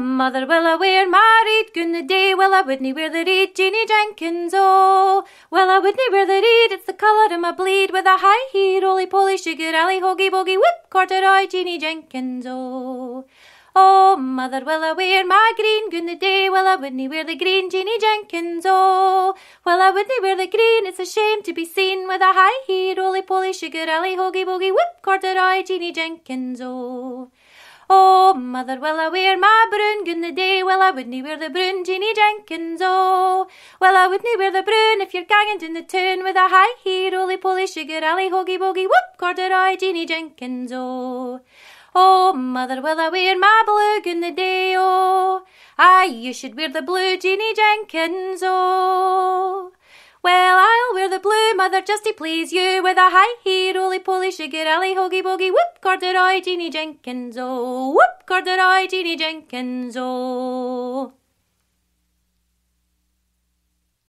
mother, will I wear married Good the day? Will I Whitney wear the reed, Jeannie Jenkins, oh? Will I Whitney wear the reed? It's the colour of my bleed with a high heel, roly poly, sugar alley, hoagie bogie, whip eye, Jeannie Jenkins, oh. Oh, mother, will I wear my green Good the day? Will I Whitney wear the green Jeannie Jenkins? Oh, will I Whitney wear the green? It's a shame to be seen with a high heel, roly poly, sugar alley, hoagie bogie, whip eye, Jeannie Jenkins. Oh, oh, mother, will I brun, gun the day. Well, I wouldn't wear the brun, Jeanie Jenkins, oh. Well, I wouldn't wear the brun if you're ganging down the tune with a high heel, roly poly, sugar alley, hoagie bogie, whoop, corduroy, Jeanie Jenkins, oh. Oh, mother, will I wear my blue gun the day, oh. Aye, you should wear the blue, Jeanie Jenkins, oh mother just to please you with a high heel, roly poly, sugar alley, hoogie boogie, whoop, corduroy, Jeannie Jenkins, oh, whoop, corduroy, Jeannie Jenkins, oh.